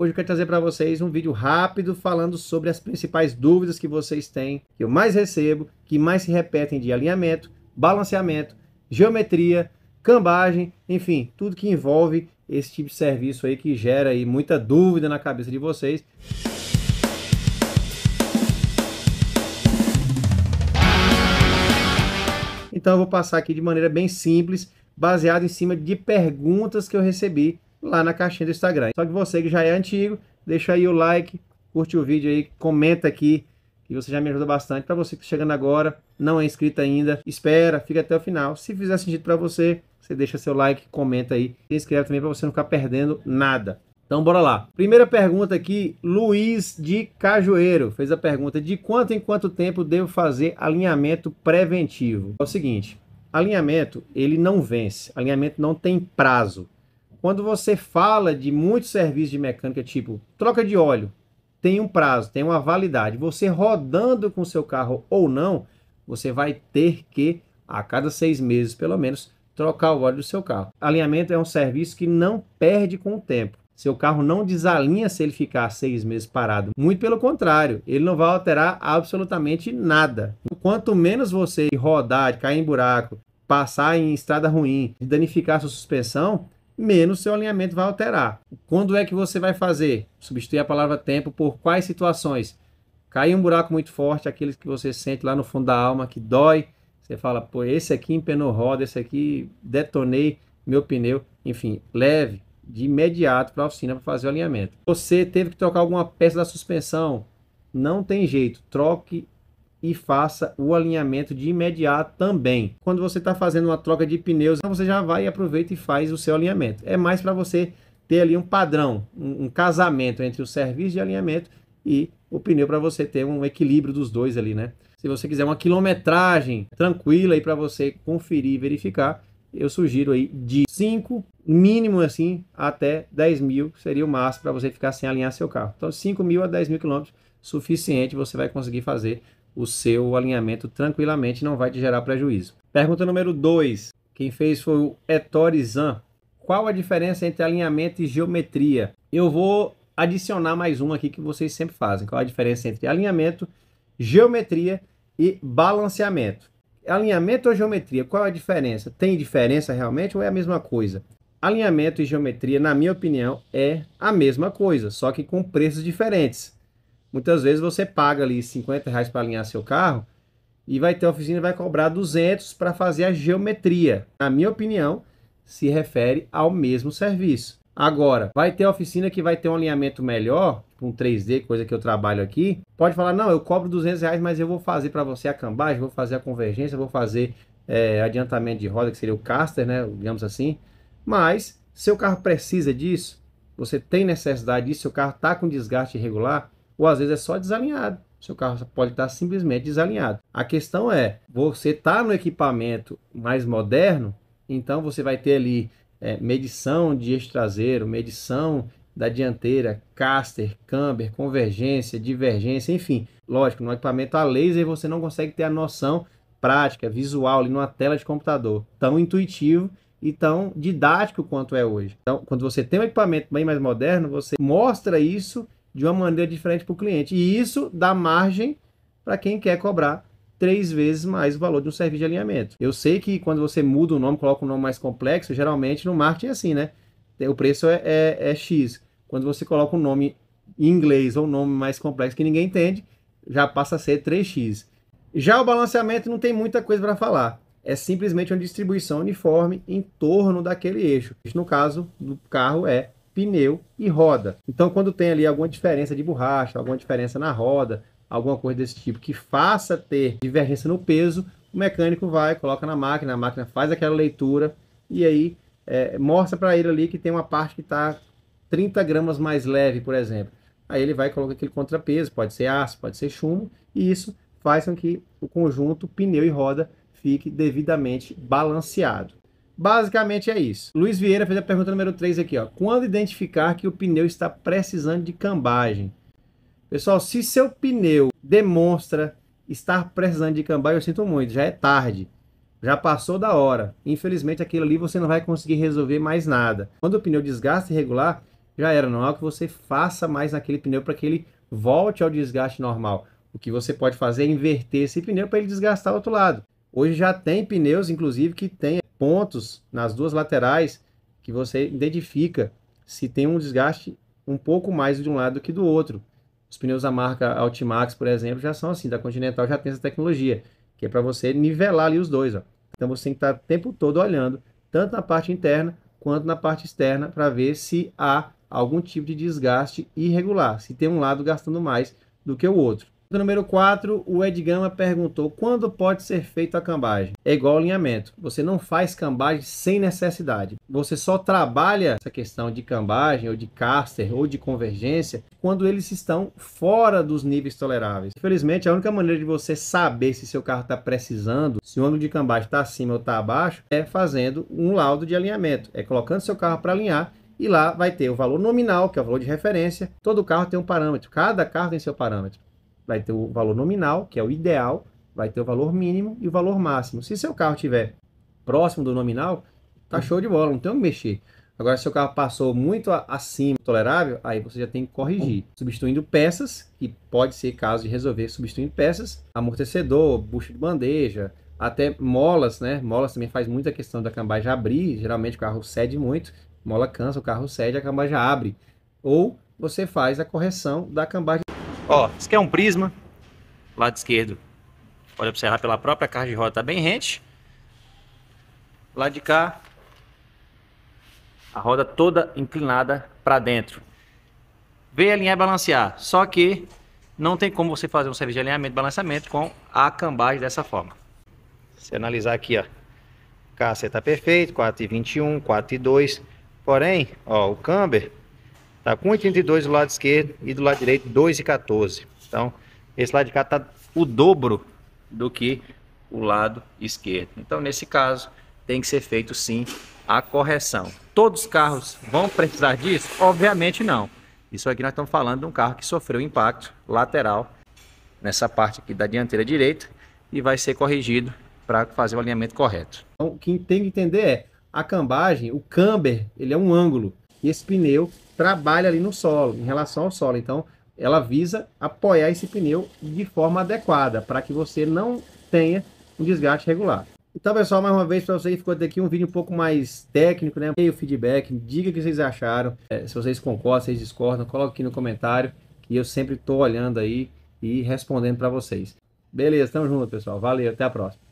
Hoje eu quero trazer para vocês um vídeo rápido falando sobre as principais dúvidas que vocês têm, que eu mais recebo, que mais se repetem de alinhamento, balanceamento, geometria, cambagem, enfim, tudo que envolve esse tipo de serviço aí que gera aí muita dúvida na cabeça de vocês. Então eu vou passar aqui de maneira bem simples, baseado em cima de perguntas que eu recebi lá na caixinha do Instagram. Só que você que já é antigo, deixa aí o like, curte o vídeo aí, comenta aqui, que você já me ajuda bastante. Para você que está chegando agora, não é inscrito ainda, espera, fica até o final. Se fizer sentido para você, você deixa seu like, comenta aí, se inscreve também para você não ficar perdendo nada. Então bora lá. Primeira pergunta aqui, Luiz de Cajueiro fez a pergunta de quanto em quanto tempo devo fazer alinhamento preventivo. É o seguinte, alinhamento ele não vence, alinhamento não tem prazo quando você fala de muitos serviços de mecânica, tipo troca de óleo, tem um prazo, tem uma validade. Você rodando com seu carro ou não, você vai ter que, a cada seis meses pelo menos, trocar o óleo do seu carro. Alinhamento é um serviço que não perde com o tempo. Seu carro não desalinha se ele ficar seis meses parado. Muito pelo contrário, ele não vai alterar absolutamente nada. Quanto menos você rodar, cair em buraco, passar em estrada ruim, danificar sua suspensão, menos seu alinhamento vai alterar. Quando é que você vai fazer? Substituir a palavra tempo por quais situações? Caiu um buraco muito forte, aqueles que você sente lá no fundo da alma que dói. Você fala, pô, esse aqui empenou roda, esse aqui detonei meu pneu. Enfim, leve de imediato para a oficina para fazer o alinhamento. Você teve que trocar alguma peça da suspensão? Não tem jeito, troque e faça o alinhamento de imediato também. Quando você está fazendo uma troca de pneus, você já vai e aproveita e faz o seu alinhamento. É mais para você ter ali um padrão, um, um, casamento entre o serviço de alinhamento e o pneu para você ter um equilíbrio dos dois ali, né? Se você quiser uma quilometragem tranquila aí para você conferir e verificar, eu sugiro aí de 5, mínimo assim, até 10 mil seria o máximo para você ficar sem alinhar seu carro. Então, 5 mil a 10 mil quilômetros, suficiente, você vai conseguir fazer o seu alinhamento tranquilamente, não vai te gerar prejuízo. Pergunta número 2. Quem fez foi o Etorizan. Qual a diferença entre alinhamento e geometria? Eu vou adicionar mais um aqui que vocês sempre fazem. Qual a diferença entre alinhamento, geometria e balanceamento? Alinhamento ou geometria? Qual a diferença? Tem diferença realmente ou é a mesma coisa? Alinhamento e geometria, na minha opinião, é a mesma coisa, só que com preços diferentes. Muitas vezes você paga ali 50 reais para alinhar seu carro e vai ter a oficina vai cobrar 200 para fazer a geometria. Na minha opinião, se refere ao mesmo serviço. Agora, vai ter oficina que vai ter um alinhamento melhor, com tipo um 3D, coisa que eu trabalho aqui. Pode falar, não, eu cobro 200 reais, mas eu vou fazer para você a cambagem, vou fazer a convergência, vou fazer é, adiantamento de roda, que seria o caster, né, digamos assim. Mas, seu carro precisa disso, você tem necessidade disso, seu carro está com desgaste irregular, ou às vezes é só desalinhado. Seu carro pode estar simplesmente desalinhado. A questão é, você está no equipamento mais moderno, então você vai ter ali é, medição de eixo traseiro, medição da dianteira, caster, camber, convergência, divergência, enfim. Lógico, no equipamento a laser você não consegue ter a noção prática, visual, ali numa tela de computador, tão intuitivo e tão didático quanto é hoje. Então, quando você tem um equipamento bem mais moderno, você mostra isso de uma maneira diferente para o cliente. E isso dá margem para quem quer cobrar três vezes mais o valor de um serviço de alinhamento. Eu sei que quando você muda o nome, coloca um nome mais complexo, geralmente no marketing é assim, né? O preço é, é, é X. Quando você coloca um nome em inglês ou um nome mais complexo que ninguém entende, já passa a ser 3x. Já o balanceamento não tem muita coisa para falar. É simplesmente uma distribuição uniforme em torno daquele eixo. No caso do carro é pneu e roda. Então, quando tem ali alguma diferença de borracha, alguma diferença na roda, alguma coisa desse tipo que faça ter divergência no peso, o mecânico vai, coloca na máquina, a máquina faz aquela leitura e aí é, mostra para ele ali que tem uma parte que está 30 gramas mais leve, por exemplo. Aí ele vai coloca aquele contrapeso, pode ser aço, pode ser chumbo, e isso faz com que o conjunto pneu e roda fique devidamente balanceado. Basicamente é isso. Luiz Vieira fez a pergunta número 3 aqui, ó. Quando identificar que o pneu está precisando de cambagem? Pessoal, se seu pneu demonstra estar precisando de cambagem, eu sinto muito, já é tarde. Já passou da hora. Infelizmente, aquilo ali você não vai conseguir resolver mais nada. Quando o pneu desgasta irregular, já era. Não é o que você faça mais naquele pneu para que ele volte ao desgaste normal. O que você pode fazer é inverter esse pneu para ele desgastar o outro lado. Hoje já tem pneus, inclusive, que tem pontos nas duas laterais que você identifica se tem um desgaste um pouco mais de um lado do que do outro. Os pneus da marca Altimax, por exemplo, já são assim, da Continental já tem essa tecnologia, que é para você nivelar ali os dois. Ó. Então você tem que estar tá o tempo todo olhando, tanto na parte interna quanto na parte externa, para ver se há algum tipo de desgaste irregular, se tem um lado gastando mais do que o outro número 4, o Edgama perguntou quando pode ser feito a cambagem. É igual ao alinhamento. Você não faz cambagem sem necessidade. Você só trabalha essa questão de cambagem ou de caster ou de convergência quando eles estão fora dos níveis toleráveis. Infelizmente, a única maneira de você saber se seu carro está precisando, se o ângulo de cambagem está acima ou está abaixo, é fazendo um laudo de alinhamento. É colocando seu carro para alinhar e lá vai ter o valor nominal, que é o valor de referência. Todo carro tem um parâmetro, cada carro tem seu parâmetro vai ter o valor nominal, que é o ideal, vai ter o valor mínimo e o valor máximo. Se seu carro tiver próximo do nominal, tá uhum. show de bola, não tem o que mexer. Agora, se seu carro passou muito acima tolerável, aí você já tem que corrigir. Uhum. Substituindo peças, que pode ser caso de resolver substituindo peças, amortecedor, bucha de bandeja, até molas, né? Molas também faz muita questão da cambagem abrir, geralmente o carro cede muito, mola cansa, o carro cede, a cambagem abre. Ou você faz a correção da cambagem Ó, isso aqui é um prisma, lado esquerdo. Pode observar pela própria carga de roda, tá bem rente. lado de cá, a roda toda inclinada para dentro. Veio alinhar e balancear, só que não tem como você fazer um serviço de alinhamento e balanceamento com a cambagem dessa forma. Se analisar aqui, ó, está perfeito, 4,21, 4,2, porém, ó, o camber Tá com 82 do lado esquerdo e do lado direito 2,14. Então, esse lado de cá tá o dobro do que o lado esquerdo. Então, nesse caso, tem que ser feito sim a correção. Todos os carros vão precisar disso? Obviamente não. Isso aqui nós estamos falando de um carro que sofreu impacto lateral nessa parte aqui da dianteira direita e vai ser corrigido para fazer o alinhamento correto. Então, o que tem que entender é a cambagem, o camber, ele é um ângulo e esse pneu trabalha ali no solo, em relação ao solo. Então, ela visa apoiar esse pneu de forma adequada, para que você não tenha um desgaste regular. Então, pessoal, mais uma vez para vocês, ficou daqui um vídeo um pouco mais técnico, né? Dei o feedback, diga o que vocês acharam, é, se vocês concordam, se vocês discordam, coloque aqui no comentário, que eu sempre estou olhando aí e respondendo para vocês. Beleza, tamo junto, pessoal. Valeu, até a próxima.